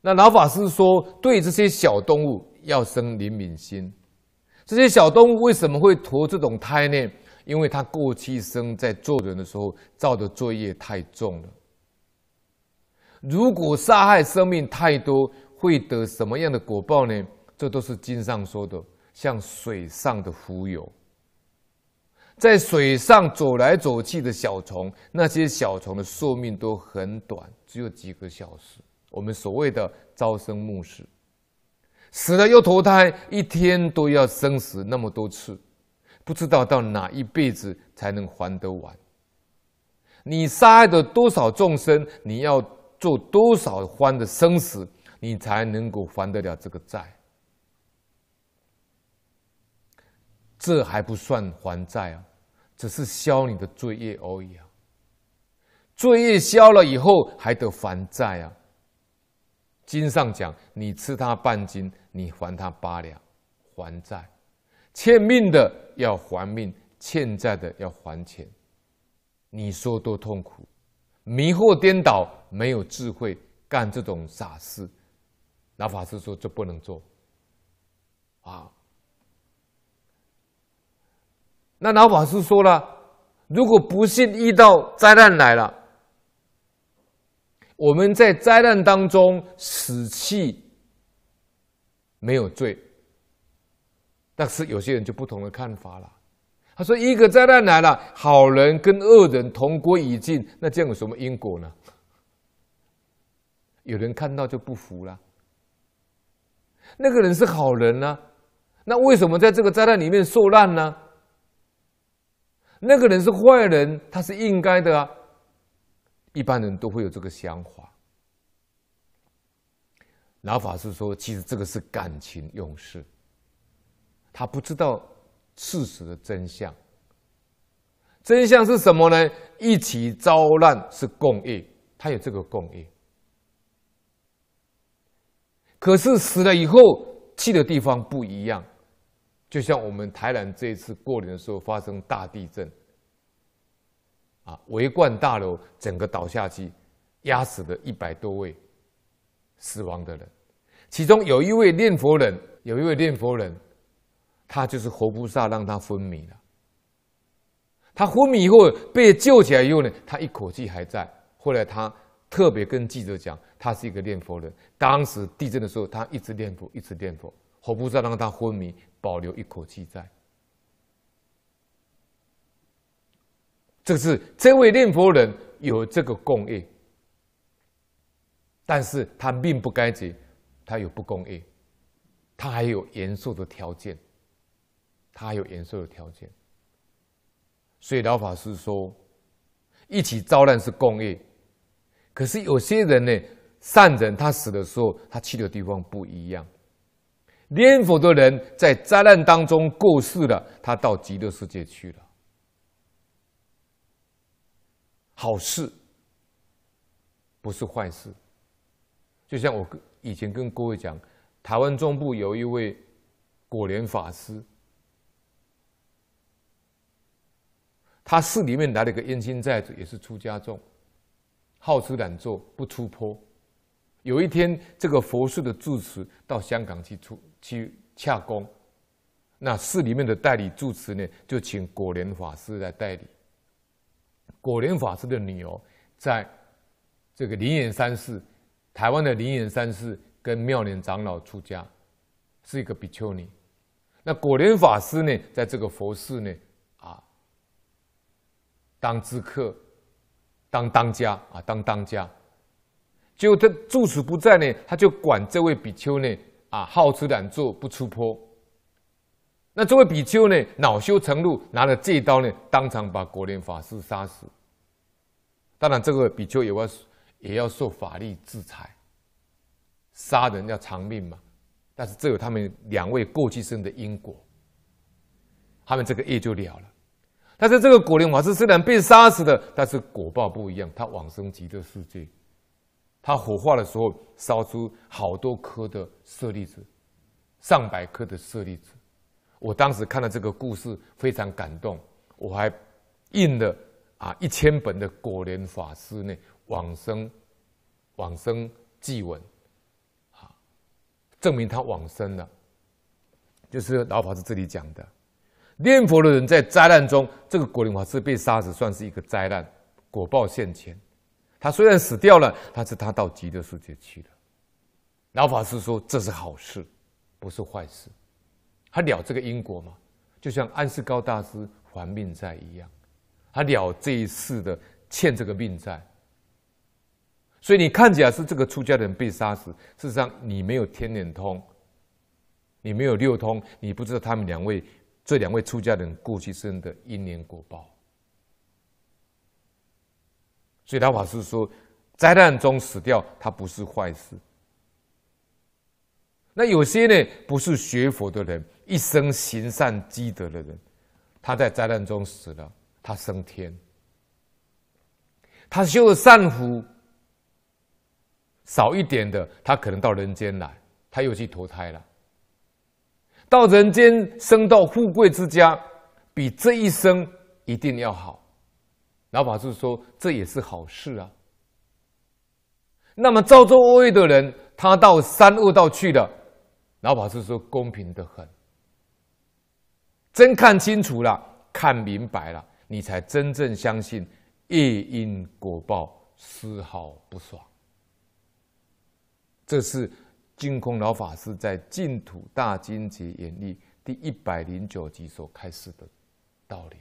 那老法师说：“对这些小动物要生怜悯心。这些小动物为什么会托这种胎呢？因为它过去生在做人的时候造的作业太重了。如果杀害生命太多，会得什么样的果报呢？这都是经上说的。像水上的浮游，在水上走来走去的小虫，那些小虫的寿命都很短，只有几个小时。”我们所谓的朝生暮死，死了又投胎，一天都要生死那么多次，不知道到哪一辈子才能还得完。你杀害的多少众生，你要做多少欢的生死，你才能够还得了这个债？这还不算还债啊，只是消你的罪业而已啊。罪业消了以后，还得还债啊。经上讲，你吃他半斤，你还他八两，还债，欠命的要还命，欠债的要还钱。你说多痛苦，迷惑颠倒，没有智慧，干这种傻事。老法师说这不能做。啊，那老法师说了，如果不幸遇到灾难来了。我们在灾难当中死去，没有罪。但是有些人就不同的看法了，他说一个灾难来了，好人跟恶人同归于尽，那这样有什么因果呢？有人看到就不服了，那个人是好人呢，那为什么在这个灾难里面受难呢？那个人是坏人，他是应该的啊。一般人都会有这个想法。老法师说，其实这个是感情用事，他不知道事实的真相。真相是什么呢？一起遭难是共业，他有这个共业。可是死了以后去的地方不一样，就像我们台南这次过年的时候发生大地震。啊，围冠大楼整个倒下去，压死了一百多位死亡的人，其中有一位念佛人，有一位念佛人，他就是活菩萨让他昏迷了。他昏迷以后被救起来以后呢，他一口气还在。后来他特别跟记者讲，他是一个念佛人，当时地震的时候他一直念佛，一直念佛，活菩萨让他昏迷，保留一口气在。这是这位念佛人有这个共业，但是他命不该绝，他有不共业，他还有延寿的条件，他还有延寿的条件。所以老法师说，一起遭难是共业，可是有些人呢，善人他死的时候，他去的地方不一样，念佛的人在灾难当中过世了，他到极乐世界去了。好事不是坏事，就像我以前跟各位讲，台湾中部有一位果莲法师，他寺里面来了个燕青寨子，也是出家众，好吃懒做不出坡。有一天，这个佛寺的住持到香港去出去洽公，那寺里面的代理住持呢，就请果莲法师来代理。果莲法师的女儿，在这个灵岩山寺，台湾的灵岩山寺跟妙莲长老出家，是一个比丘尼。那果莲法师呢，在这个佛寺呢，啊，当知客，当当家啊，当当家。结果他住持不在呢，他就管这位比丘呢，啊，好吃懒做，不出坡。那这位比丘呢？恼羞成怒，拿了这一刀呢，当场把国莲法师杀死。当然，这个比丘也要也要受法律制裁，杀人要偿命嘛。但是，这有他们两位过去生的因果，他们这个业就了了。但是，这个果莲法师虽然被杀死的，但是果报不一样。他往生极乐世界，他火化的时候烧出好多颗的舍利子，上百颗的舍利子。我当时看了这个故事，非常感动。我还印了啊一千本的果莲法师呢往生往生祭文，啊，证明他往生了。就是老法师这里讲的，念佛的人在灾难中，这个果莲法师被杀死，算是一个灾难，果报现前。他虽然死掉了，但是他到极乐世界去了。老法师说这是好事，不是坏事。他了这个因果吗？就像安世高大师还命债一样，他了这一世的欠这个命债。所以你看起来是这个出家人被杀死，事实上你没有天眼通，你没有六通，你不知道他们两位这两位出家人过去生的因缘果报。所以老法师说，灾难中死掉，他不是坏事。那有些呢，不是学佛的人，一生行善积德的人，他在灾难中死了，他升天。他修了善福少一点的，他可能到人间来，他又去投胎了。到人间生到富贵之家，比这一生一定要好。老法师说这也是好事啊。那么造作恶业的人，他到三恶道去了。老法师说：“公平的很，真看清楚了，看明白了，你才真正相信业因果报丝毫不爽。”这是净空老法师在《净土大经解演义》第一百零九集所开示的道理。